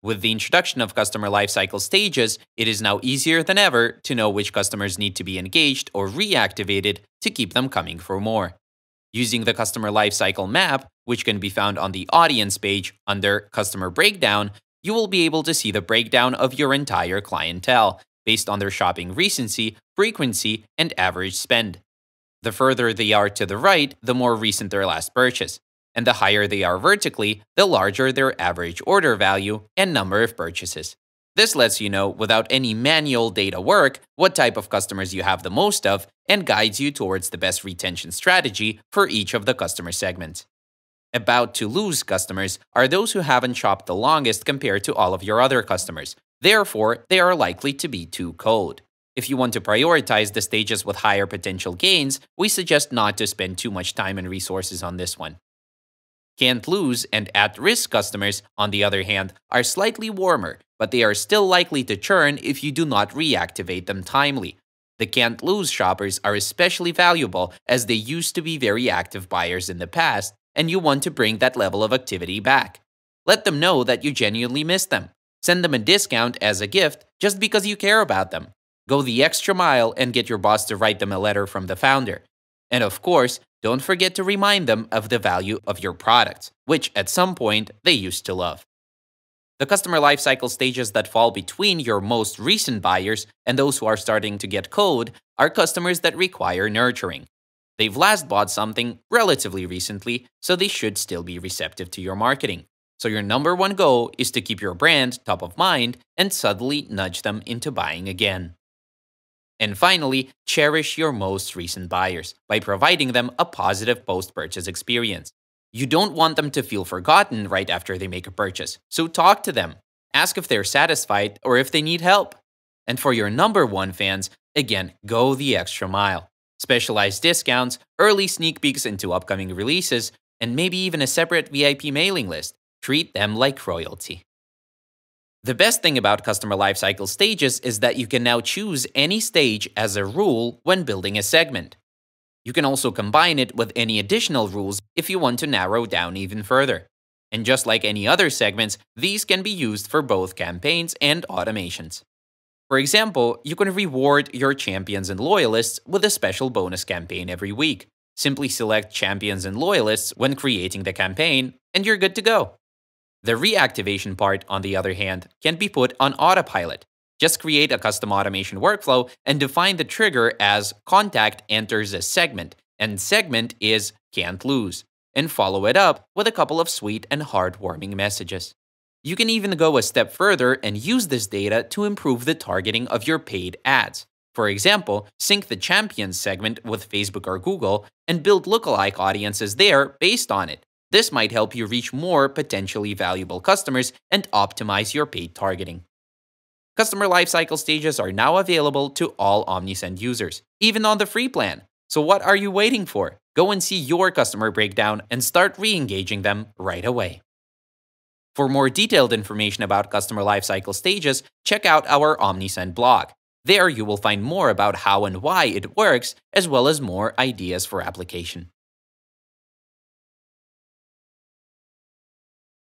With the introduction of customer lifecycle stages, it is now easier than ever to know which customers need to be engaged or reactivated to keep them coming for more. Using the customer lifecycle map, which can be found on the audience page under Customer Breakdown, you will be able to see the breakdown of your entire clientele based on their shopping recency, frequency, and average spend. The further they are to the right, the more recent their last purchase and the higher they are vertically, the larger their average order value and number of purchases. This lets you know, without any manual data work, what type of customers you have the most of and guides you towards the best retention strategy for each of the customer segments. About to lose customers are those who haven't shopped the longest compared to all of your other customers. Therefore, they are likely to be too cold. If you want to prioritize the stages with higher potential gains, we suggest not to spend too much time and resources on this one can't lose, and at risk customers, on the other hand, are slightly warmer, but they are still likely to churn if you do not reactivate them timely. The can't lose shoppers are especially valuable as they used to be very active buyers in the past, and you want to bring that level of activity back. Let them know that you genuinely miss them. Send them a discount as a gift just because you care about them. Go the extra mile and get your boss to write them a letter from the founder. And of course, don't forget to remind them of the value of your product, which at some point they used to love. The customer lifecycle stages that fall between your most recent buyers and those who are starting to get cold are customers that require nurturing. They've last bought something relatively recently, so they should still be receptive to your marketing. So your number one goal is to keep your brand top of mind and subtly nudge them into buying again. And finally, cherish your most recent buyers by providing them a positive post purchase experience. You don't want them to feel forgotten right after they make a purchase, so talk to them. Ask if they're satisfied or if they need help. And for your number one fans, again, go the extra mile. Specialized discounts, early sneak peeks into upcoming releases, and maybe even a separate VIP mailing list. Treat them like royalty. The best thing about customer lifecycle stages is that you can now choose any stage as a rule when building a segment. You can also combine it with any additional rules if you want to narrow down even further. And just like any other segments, these can be used for both campaigns and automations. For example, you can reward your champions and loyalists with a special bonus campaign every week. Simply select champions and loyalists when creating the campaign, and you're good to go. The reactivation part, on the other hand, can be put on autopilot. Just create a custom automation workflow and define the trigger as contact enters a segment, and segment is can't lose, and follow it up with a couple of sweet and heartwarming messages. You can even go a step further and use this data to improve the targeting of your paid ads. For example, sync the champions segment with Facebook or Google and build lookalike audiences there based on it. This might help you reach more potentially valuable customers and optimize your paid targeting. Customer lifecycle stages are now available to all Omnisend users, even on the free plan. So what are you waiting for? Go and see your customer breakdown and start re-engaging them right away. For more detailed information about customer lifecycle stages, check out our Omnisend blog. There you will find more about how and why it works, as well as more ideas for application.